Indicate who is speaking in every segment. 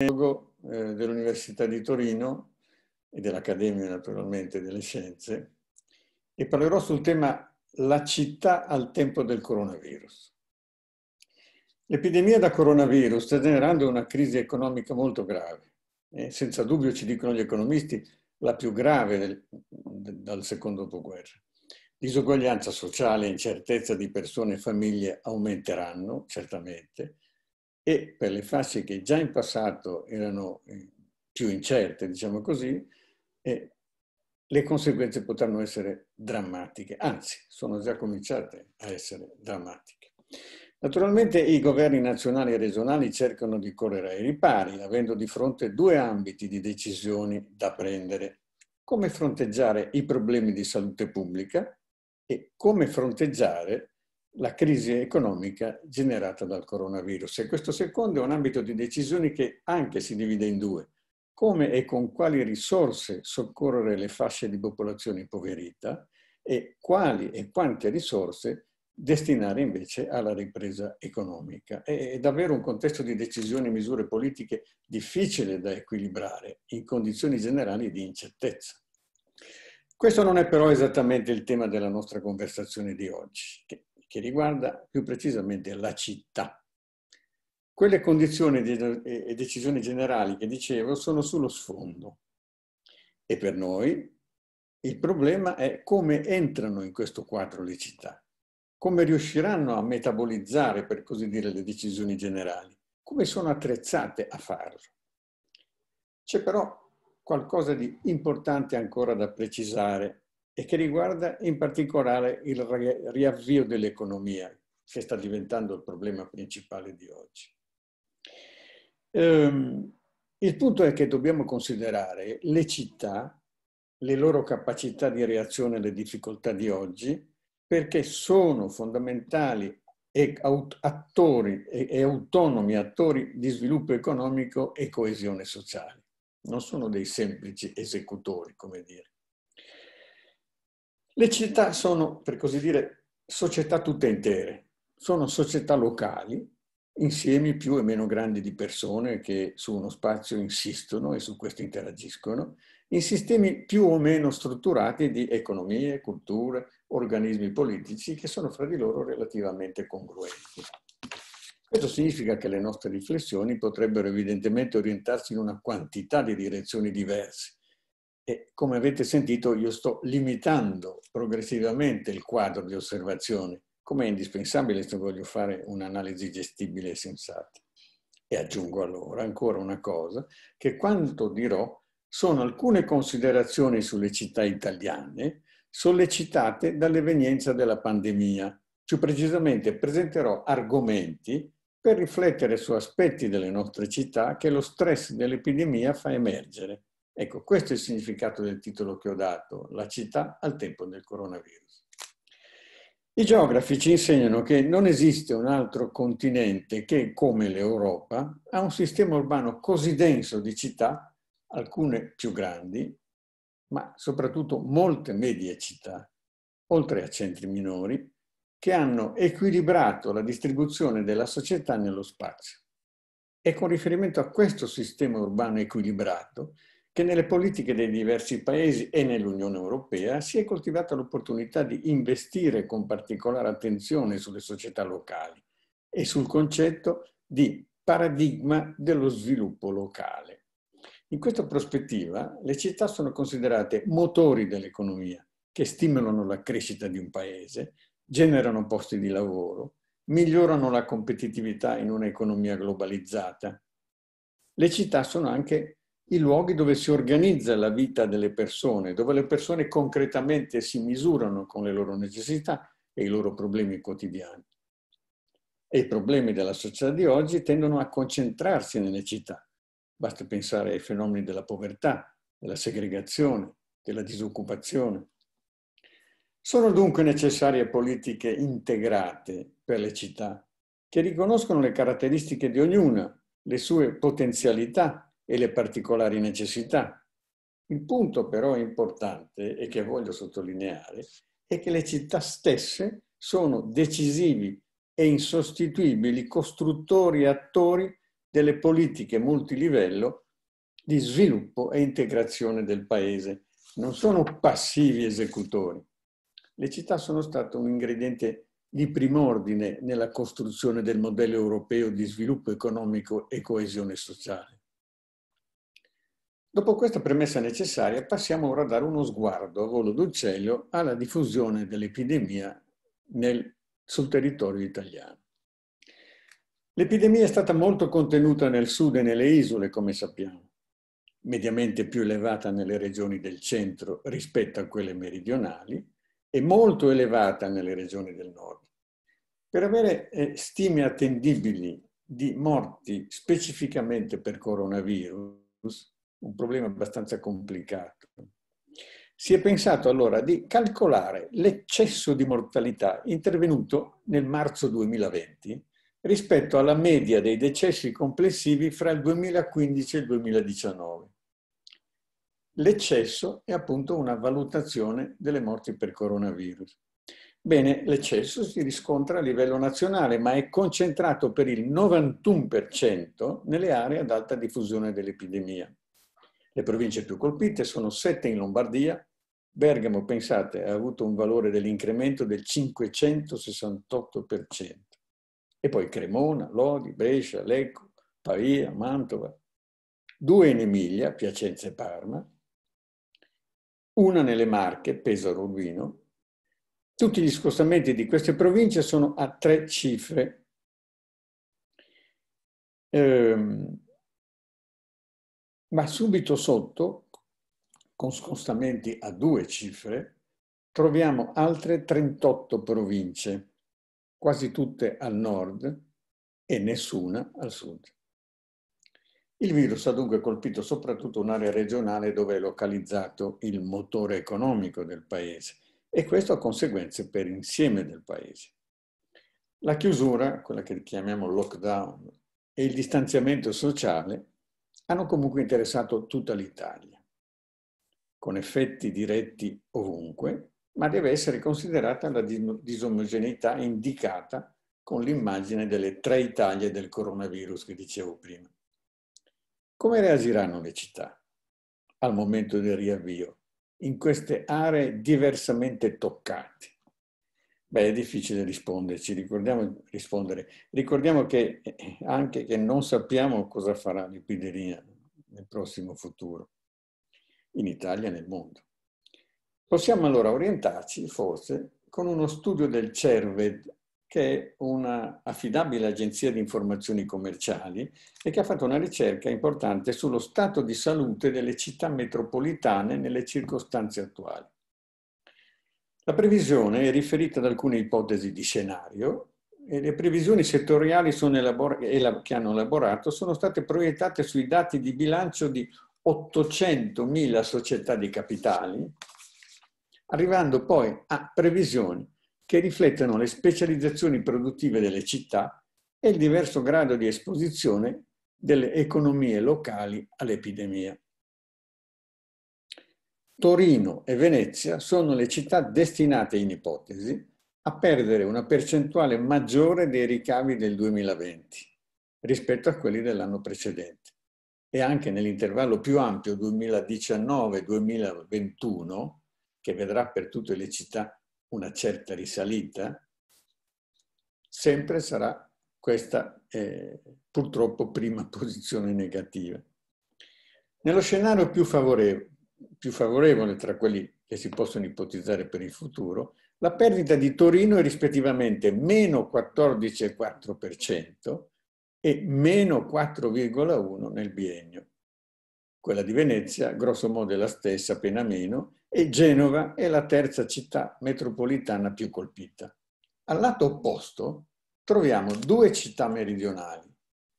Speaker 1: Eh, dell'Università di Torino e dell'Accademia naturalmente delle scienze e parlerò sul tema la città al tempo del coronavirus. L'epidemia da coronavirus sta generando una crisi economica molto grave, e senza dubbio ci dicono gli economisti la più grave del, dal secondo dopoguerra. Disuguaglianza sociale e incertezza di persone e famiglie aumenteranno, certamente, e per le fasce che già in passato erano eh, più incerte, diciamo così, eh, le conseguenze potranno essere drammatiche, anzi sono già cominciate a essere drammatiche. Naturalmente i governi nazionali e regionali cercano di correre ai ripari, avendo di fronte due ambiti di decisioni da prendere. Come fronteggiare i problemi di salute pubblica e come fronteggiare la crisi economica generata dal coronavirus. E questo secondo è un ambito di decisioni che anche si divide in due. Come e con quali risorse soccorrere le fasce di popolazione impoverita e quali e quante risorse destinare invece alla ripresa economica. È davvero un contesto di decisioni e misure politiche difficile da equilibrare in condizioni generali di incertezza. Questo non è però esattamente il tema della nostra conversazione di oggi, che che riguarda più precisamente la città. Quelle condizioni e decisioni generali che dicevo sono sullo sfondo e per noi il problema è come entrano in questo quadro le città, come riusciranno a metabolizzare, per così dire, le decisioni generali, come sono attrezzate a farlo. C'è però qualcosa di importante ancora da precisare e che riguarda in particolare il riavvio dell'economia, che sta diventando il problema principale di oggi. Ehm, il punto è che dobbiamo considerare le città, le loro capacità di reazione alle difficoltà di oggi, perché sono fondamentali e attori e autonomi attori di sviluppo economico e coesione sociale. Non sono dei semplici esecutori, come dire. Le città sono, per così dire, società tutte intere, sono società locali, insiemi più e meno grandi di persone che su uno spazio insistono e su questo interagiscono, in sistemi più o meno strutturati di economie, culture, organismi politici che sono fra di loro relativamente congruenti. Questo significa che le nostre riflessioni potrebbero evidentemente orientarsi in una quantità di direzioni diverse, e come avete sentito io sto limitando progressivamente il quadro di osservazione, come è indispensabile se voglio fare un'analisi gestibile e sensata. E aggiungo allora ancora una cosa, che quanto dirò sono alcune considerazioni sulle città italiane sollecitate dall'evenienza della pandemia. Più precisamente presenterò argomenti per riflettere su aspetti delle nostre città che lo stress dell'epidemia fa emergere Ecco, questo è il significato del titolo che ho dato, la città al tempo del coronavirus. I geografi ci insegnano che non esiste un altro continente che, come l'Europa, ha un sistema urbano così denso di città, alcune più grandi, ma soprattutto molte medie città, oltre a centri minori, che hanno equilibrato la distribuzione della società nello spazio. È con riferimento a questo sistema urbano equilibrato che nelle politiche dei diversi paesi e nell'Unione Europea si è coltivata l'opportunità di investire con particolare attenzione sulle società locali e sul concetto di paradigma dello sviluppo locale. In questa prospettiva le città sono considerate motori dell'economia che stimolano la crescita di un paese, generano posti di lavoro, migliorano la competitività in un'economia globalizzata. Le città sono anche i luoghi dove si organizza la vita delle persone, dove le persone concretamente si misurano con le loro necessità e i loro problemi quotidiani. E i problemi della società di oggi tendono a concentrarsi nelle città. Basta pensare ai fenomeni della povertà, della segregazione, della disoccupazione. Sono dunque necessarie politiche integrate per le città, che riconoscono le caratteristiche di ognuna, le sue potenzialità e le particolari necessità. Il punto però importante e che voglio sottolineare è che le città stesse sono decisivi e insostituibili costruttori e attori delle politiche multilivello di sviluppo e integrazione del Paese. Non sono passivi esecutori. Le città sono state un ingrediente di primordine nella costruzione del modello europeo di sviluppo economico e coesione sociale. Dopo questa premessa necessaria passiamo ora a dare uno sguardo a volo d'uccello alla diffusione dell'epidemia nel, sul territorio italiano. L'epidemia è stata molto contenuta nel sud e nelle isole, come sappiamo, mediamente più elevata nelle regioni del centro rispetto a quelle meridionali e molto elevata nelle regioni del nord. Per avere eh, stime attendibili di morti specificamente per coronavirus, un problema abbastanza complicato. Si è pensato allora di calcolare l'eccesso di mortalità intervenuto nel marzo 2020 rispetto alla media dei decessi complessivi fra il 2015 e il 2019. L'eccesso è appunto una valutazione delle morti per coronavirus. Bene, l'eccesso si riscontra a livello nazionale, ma è concentrato per il 91% nelle aree ad alta diffusione dell'epidemia. Le province più colpite sono sette in Lombardia. Bergamo, pensate, ha avuto un valore dell'incremento del 568%. E poi Cremona, Lodi, Brescia, Lecco, Pavia, Mantova. Due in Emilia, Piacenza e Parma. Una nelle Marche, Pesaro, Urbino. Tutti gli scostamenti di queste province sono a tre cifre. Ehm, ma subito sotto, con scostamenti a due cifre, troviamo altre 38 province, quasi tutte al nord e nessuna al sud. Il virus ha dunque colpito soprattutto un'area regionale dove è localizzato il motore economico del paese e questo ha conseguenze per l'insieme del paese. La chiusura, quella che chiamiamo lockdown, e il distanziamento sociale hanno comunque interessato tutta l'Italia, con effetti diretti ovunque, ma deve essere considerata la disomogeneità indicata con l'immagine delle tre Italie del coronavirus che dicevo prima. Come reagiranno le città al momento del riavvio in queste aree diversamente toccate? Beh, è difficile risponderci, ricordiamo, rispondere. Ricordiamo che eh, anche che non sappiamo cosa farà l'epidemia nel prossimo futuro, in Italia e nel mondo. Possiamo allora orientarci, forse, con uno studio del CERVED, che è una affidabile agenzia di informazioni commerciali e che ha fatto una ricerca importante sullo stato di salute delle città metropolitane nelle circostanze attuali. La previsione è riferita ad alcune ipotesi di scenario e le previsioni settoriali che hanno elaborato sono state proiettate sui dati di bilancio di 800.000 società di capitali, arrivando poi a previsioni che riflettono le specializzazioni produttive delle città e il diverso grado di esposizione delle economie locali all'epidemia. Torino e Venezia sono le città destinate, in ipotesi, a perdere una percentuale maggiore dei ricavi del 2020 rispetto a quelli dell'anno precedente. E anche nell'intervallo più ampio 2019-2021, che vedrà per tutte le città una certa risalita, sempre sarà questa eh, purtroppo prima posizione negativa. Nello scenario più favorevole, più favorevole tra quelli che si possono ipotizzare per il futuro, la perdita di Torino è rispettivamente meno 14,4% e meno 4,1% nel biennio. Quella di Venezia, grosso modo, è la stessa, appena meno, e Genova è la terza città metropolitana più colpita. Al lato opposto troviamo due città meridionali,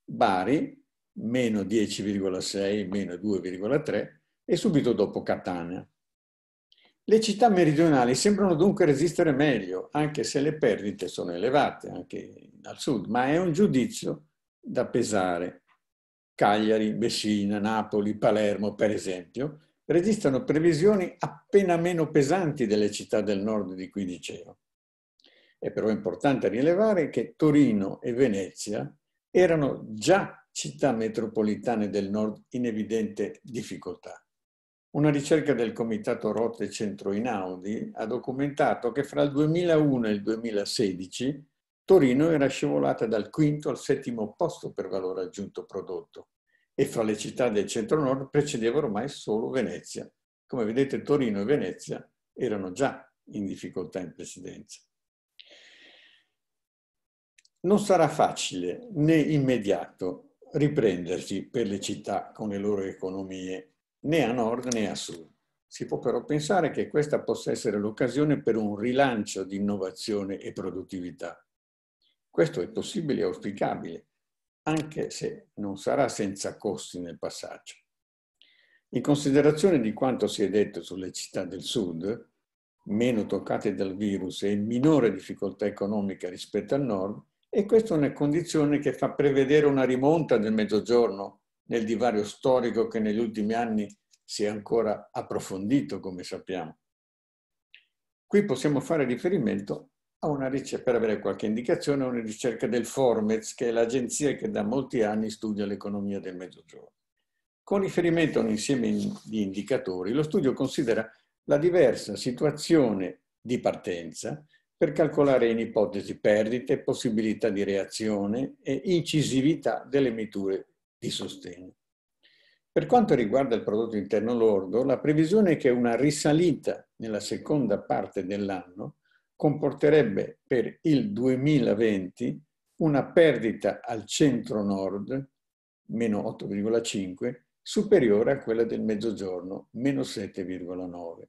Speaker 1: Bari, meno 10,6, meno 2,3, e subito dopo Catania. Le città meridionali sembrano dunque resistere meglio, anche se le perdite sono elevate anche al sud, ma è un giudizio da pesare. Cagliari, Messina, Napoli, Palermo, per esempio, registrano previsioni appena meno pesanti delle città del nord di cui dicevo. È però importante rilevare che Torino e Venezia erano già città metropolitane del nord in evidente difficoltà. Una ricerca del comitato Rotte Centro Inaudi ha documentato che fra il 2001 e il 2016 Torino era scivolata dal quinto al settimo posto per valore aggiunto prodotto e fra le città del centro-nord precedeva ormai solo Venezia. Come vedete Torino e Venezia erano già in difficoltà in presidenza. Non sarà facile né immediato riprendersi per le città con le loro economie né a nord né a sud. Si può però pensare che questa possa essere l'occasione per un rilancio di innovazione e produttività. Questo è possibile e auspicabile, anche se non sarà senza costi nel passaggio. In considerazione di quanto si è detto sulle città del sud, meno toccate dal virus e in minore difficoltà economica rispetto al nord, e questa è una condizione che fa prevedere una rimonta del mezzogiorno nel divario storico che negli ultimi anni si è ancora approfondito, come sappiamo. Qui possiamo fare riferimento a una ricerca, per avere qualche indicazione, a una ricerca del Formez, che è l'agenzia che da molti anni studia l'economia del Mezzogiorno. Con riferimento a un insieme di indicatori, lo studio considera la diversa situazione di partenza per calcolare in ipotesi perdite, possibilità di reazione e incisività delle misure, di sostegno. Per quanto riguarda il prodotto interno lordo, la previsione è che una risalita nella seconda parte dell'anno comporterebbe per il 2020 una perdita al centro-nord, meno 8,5, superiore a quella del mezzogiorno, meno 7,9.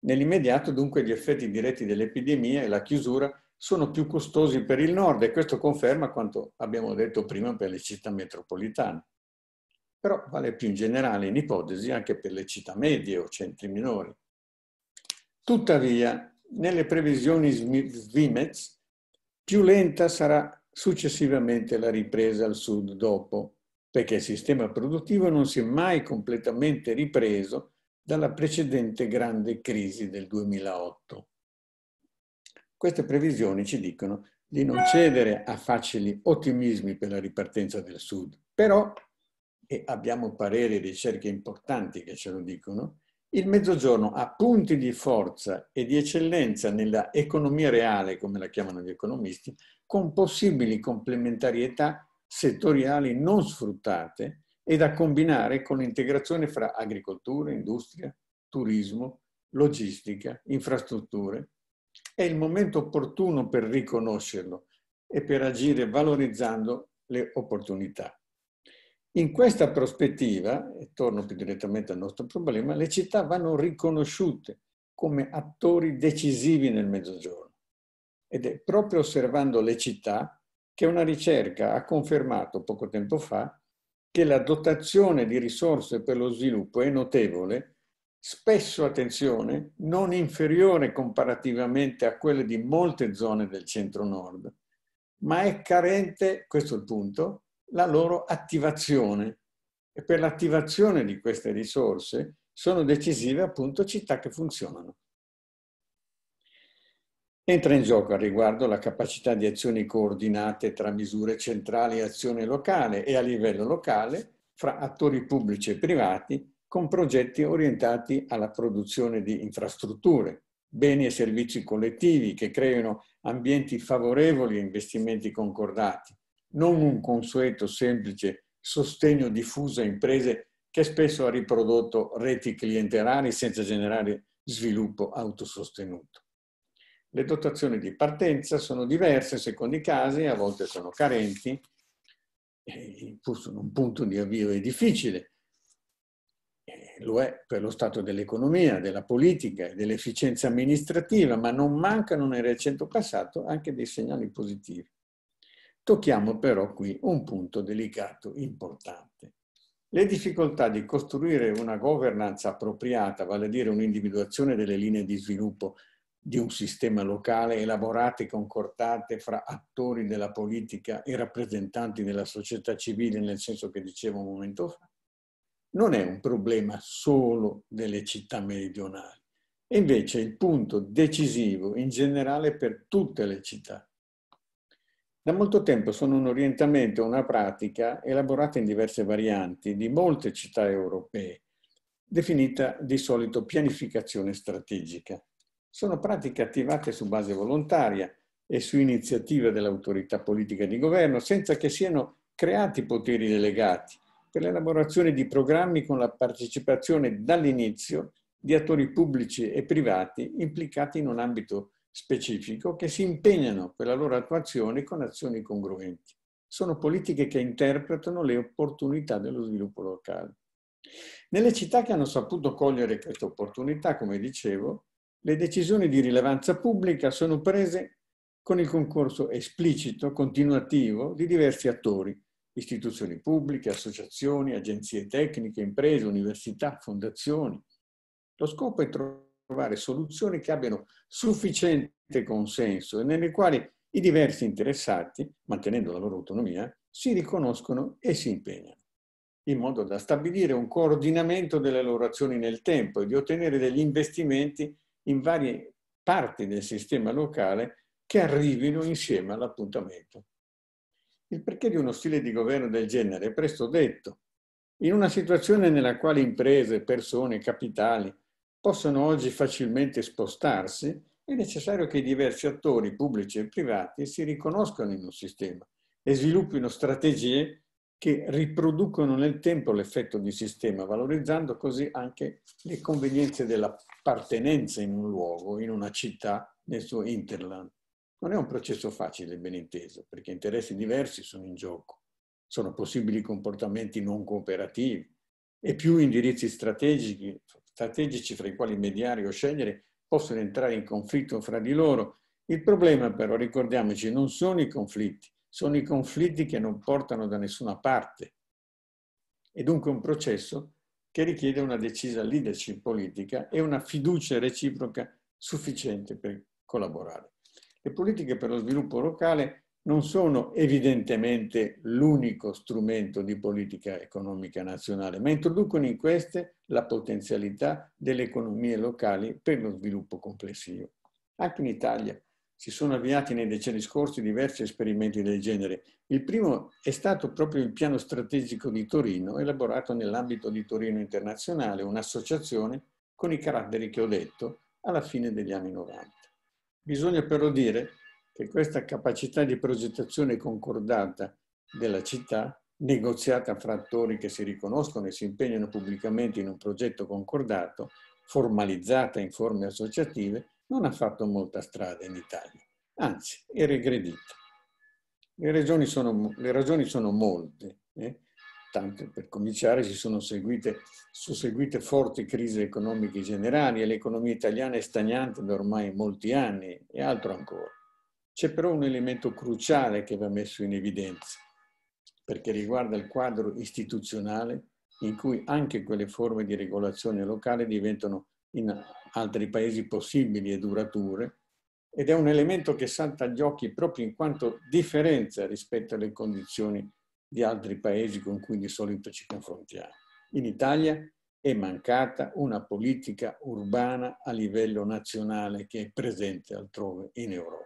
Speaker 1: Nell'immediato dunque gli effetti diretti dell'epidemia e la chiusura sono più costosi per il nord e questo conferma quanto abbiamo detto prima per le città metropolitane però vale più in generale in ipotesi anche per le città medie o centri minori. Tuttavia, nelle previsioni Svimez, più lenta sarà successivamente la ripresa al sud dopo, perché il sistema produttivo non si è mai completamente ripreso dalla precedente grande crisi del 2008. Queste previsioni ci dicono di non cedere a facili ottimismi per la ripartenza del Sud, però e abbiamo pareri e ricerche importanti che ce lo dicono, il Mezzogiorno ha punti di forza e di eccellenza nella economia reale, come la chiamano gli economisti, con possibili complementarietà settoriali non sfruttate e da combinare con l'integrazione fra agricoltura, industria, turismo, logistica, infrastrutture. È il momento opportuno per riconoscerlo e per agire valorizzando le opportunità. In questa prospettiva, e torno più direttamente al nostro problema, le città vanno riconosciute come attori decisivi nel mezzogiorno. Ed è proprio osservando le città che una ricerca ha confermato poco tempo fa che la dotazione di risorse per lo sviluppo è notevole, spesso, attenzione, non inferiore comparativamente a quelle di molte zone del centro-nord, ma è carente, questo è il punto, la loro attivazione. E per l'attivazione di queste risorse sono decisive appunto città che funzionano. Entra in gioco al riguardo la capacità di azioni coordinate tra misure centrali e azione locale e a livello locale fra attori pubblici e privati con progetti orientati alla produzione di infrastrutture, beni e servizi collettivi che creino ambienti favorevoli a investimenti concordati, non un consueto semplice sostegno diffuso a imprese che spesso ha riprodotto reti clientelari senza generare sviluppo autosostenuto. Le dotazioni di partenza sono diverse secondo i casi, a volte sono carenti, pur su un punto di avvio è difficile, lo è per lo stato dell'economia, della politica e dell'efficienza amministrativa, ma non mancano nel recente passato anche dei segnali positivi. Tocchiamo però qui un punto delicato importante. Le difficoltà di costruire una governance appropriata, vale a dire un'individuazione delle linee di sviluppo di un sistema locale elaborate e concordate fra attori della politica e rappresentanti della società civile, nel senso che dicevo un momento fa, non è un problema solo delle città meridionali, è invece il punto decisivo in generale per tutte le città da molto tempo sono un orientamento una pratica elaborata in diverse varianti di molte città europee, definita di solito pianificazione strategica. Sono pratiche attivate su base volontaria e su iniziativa dell'autorità politica di governo, senza che siano creati poteri delegati, per l'elaborazione di programmi con la partecipazione dall'inizio di attori pubblici e privati implicati in un ambito specifico che si impegnano per la loro attuazione con azioni congruenti. Sono politiche che interpretano le opportunità dello sviluppo locale. Nelle città che hanno saputo cogliere questa opportunità, come dicevo, le decisioni di rilevanza pubblica sono prese con il concorso esplicito, continuativo, di diversi attori, istituzioni pubbliche, associazioni, agenzie tecniche, imprese, università, fondazioni. Lo scopo è trovare trovare soluzioni che abbiano sufficiente consenso e nelle quali i diversi interessati, mantenendo la loro autonomia, si riconoscono e si impegnano, in modo da stabilire un coordinamento delle loro azioni nel tempo e di ottenere degli investimenti in varie parti del sistema locale che arrivino insieme all'appuntamento. Il perché di uno stile di governo del genere è presto detto. In una situazione nella quale imprese, persone, capitali possono oggi facilmente spostarsi, è necessario che i diversi attori, pubblici e privati, si riconoscano in un sistema e sviluppino strategie che riproducono nel tempo l'effetto di sistema, valorizzando così anche le convenienze dell'appartenenza in un luogo, in una città, nel suo interland. Non è un processo facile, ben inteso, perché interessi diversi sono in gioco, sono possibili comportamenti non cooperativi e più indirizzi strategici strategici fra i quali mediare o scegliere possono entrare in conflitto fra di loro. Il problema però, ricordiamoci, non sono i conflitti, sono i conflitti che non portano da nessuna parte. È dunque un processo che richiede una decisa leadership politica e una fiducia reciproca sufficiente per collaborare. Le politiche per lo sviluppo locale non sono evidentemente l'unico strumento di politica economica nazionale, ma introducono in queste la potenzialità delle economie locali per lo sviluppo complessivo. Anche in Italia si sono avviati nei decenni scorsi diversi esperimenti del genere. Il primo è stato proprio il piano strategico di Torino, elaborato nell'ambito di Torino Internazionale, un'associazione con i caratteri che ho detto alla fine degli anni 90. Bisogna però dire che questa capacità di progettazione concordata della città, negoziata fra attori che si riconoscono e si impegnano pubblicamente in un progetto concordato, formalizzata in forme associative, non ha fatto molta strada in Italia, anzi è regredita. Le ragioni sono, le ragioni sono molte. Eh? tanto per cominciare si sono seguite, susseguite forti crisi economiche generali e l'economia italiana è stagnante da ormai molti anni e altro ancora. C'è però un elemento cruciale che va messo in evidenza, perché riguarda il quadro istituzionale in cui anche quelle forme di regolazione locale diventano in altri paesi possibili e durature, ed è un elemento che salta agli occhi proprio in quanto differenza rispetto alle condizioni di altri paesi con cui di solito ci confrontiamo. In Italia è mancata una politica urbana a livello nazionale che è presente altrove in Europa.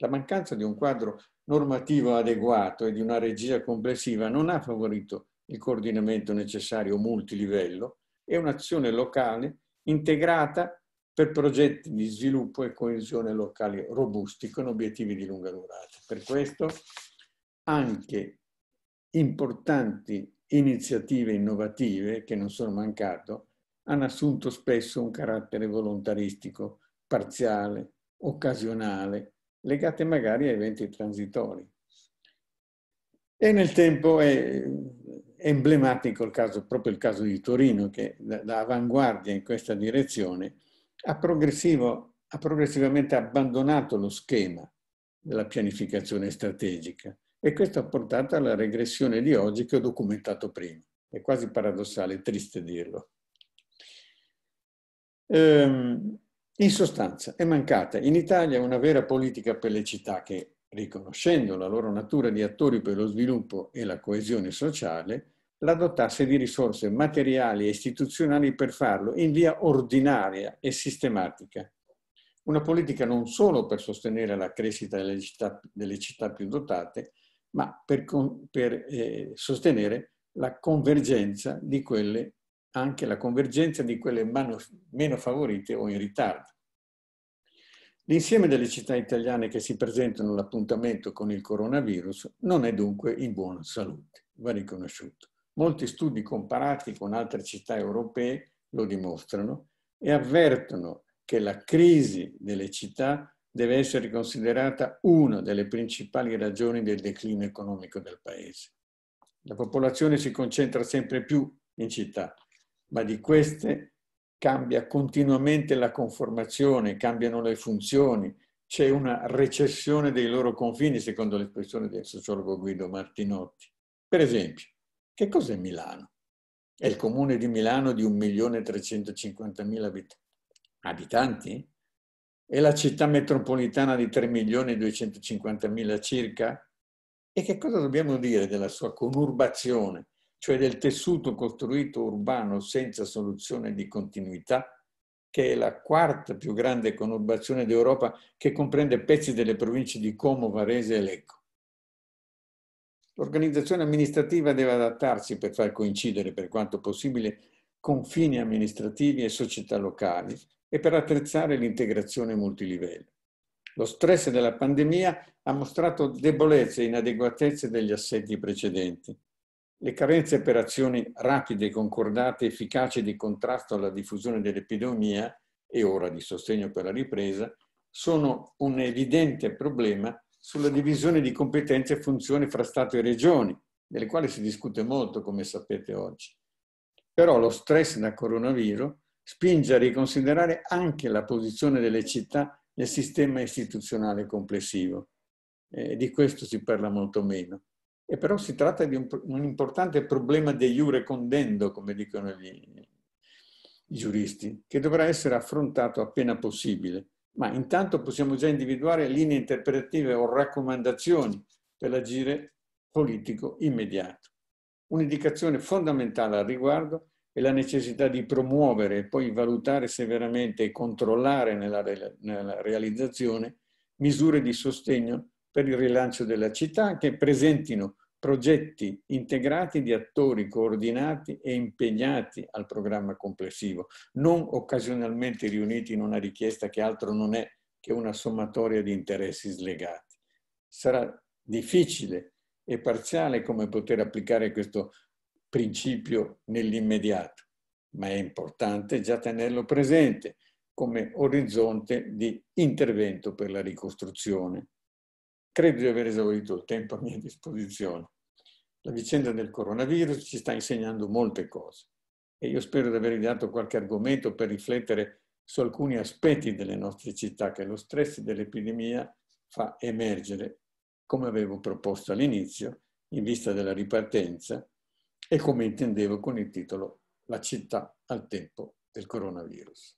Speaker 1: La mancanza di un quadro normativo adeguato e di una regia complessiva non ha favorito il coordinamento necessario multilivello e un'azione locale integrata per progetti di sviluppo e coesione locali robusti con obiettivi di lunga durata. Per questo anche importanti iniziative innovative che non sono mancate hanno assunto spesso un carattere volontaristico, parziale, occasionale legate magari a eventi transitori. E nel tempo è emblematico il caso, proprio il caso di Torino, che da avanguardia in questa direzione ha, ha progressivamente abbandonato lo schema della pianificazione strategica e questo ha portato alla regressione di oggi che ho documentato prima. È quasi paradossale, triste dirlo. Ehm, in sostanza è mancata in Italia una vera politica per le città che, riconoscendo la loro natura di attori per lo sviluppo e la coesione sociale, la dotasse di risorse materiali e istituzionali per farlo in via ordinaria e sistematica. Una politica non solo per sostenere la crescita delle città, delle città più dotate, ma per, per eh, sostenere la convergenza di quelle anche la convergenza di quelle meno favorite o in ritardo. L'insieme delle città italiane che si presentano all'appuntamento con il coronavirus non è dunque in buona salute, va riconosciuto. Molti studi comparati con altre città europee lo dimostrano e avvertono che la crisi delle città deve essere considerata una delle principali ragioni del declino economico del Paese. La popolazione si concentra sempre più in città ma di queste cambia continuamente la conformazione, cambiano le funzioni, c'è una recessione dei loro confini, secondo l'espressione del sociologo Guido Martinotti. Per esempio, che cos'è Milano? È il comune di Milano di 1.350.000 abitanti? È la città metropolitana di 3.250.000 circa? E che cosa dobbiamo dire della sua conurbazione, cioè del tessuto costruito urbano senza soluzione di continuità, che è la quarta più grande conurbazione d'Europa che comprende pezzi delle province di Como, Varese e Lecco. L'organizzazione amministrativa deve adattarsi per far coincidere per quanto possibile confini amministrativi e società locali e per attrezzare l'integrazione multilivello. Lo stress della pandemia ha mostrato debolezze e inadeguatezze degli assetti precedenti. Le carenze per azioni rapide, concordate, efficaci di contrasto alla diffusione dell'epidemia e ora di sostegno per la ripresa sono un evidente problema sulla divisione di competenze e funzioni fra Stato e Regioni, delle quali si discute molto, come sapete oggi. Però lo stress da coronavirus spinge a riconsiderare anche la posizione delle città nel sistema istituzionale complessivo. E eh, di questo si parla molto meno. E però si tratta di un, un importante problema de jure condendo, come dicono gli, i giuristi, che dovrà essere affrontato appena possibile. Ma intanto possiamo già individuare linee interpretative o raccomandazioni per l'agire politico immediato. Un'indicazione fondamentale al riguardo è la necessità di promuovere e poi valutare severamente e controllare nella, nella realizzazione misure di sostegno per il rilancio della città che presentino progetti integrati di attori coordinati e impegnati al programma complessivo, non occasionalmente riuniti in una richiesta che altro non è che una sommatoria di interessi slegati. Sarà difficile e parziale come poter applicare questo principio nell'immediato, ma è importante già tenerlo presente come orizzonte di intervento per la ricostruzione. Credo di aver esaurito il tempo a mia disposizione. La vicenda del coronavirus ci sta insegnando molte cose e io spero di avervi dato qualche argomento per riflettere su alcuni aspetti delle nostre città che lo stress dell'epidemia fa emergere, come avevo proposto all'inizio, in vista della ripartenza e come intendevo con il titolo La città al tempo del coronavirus.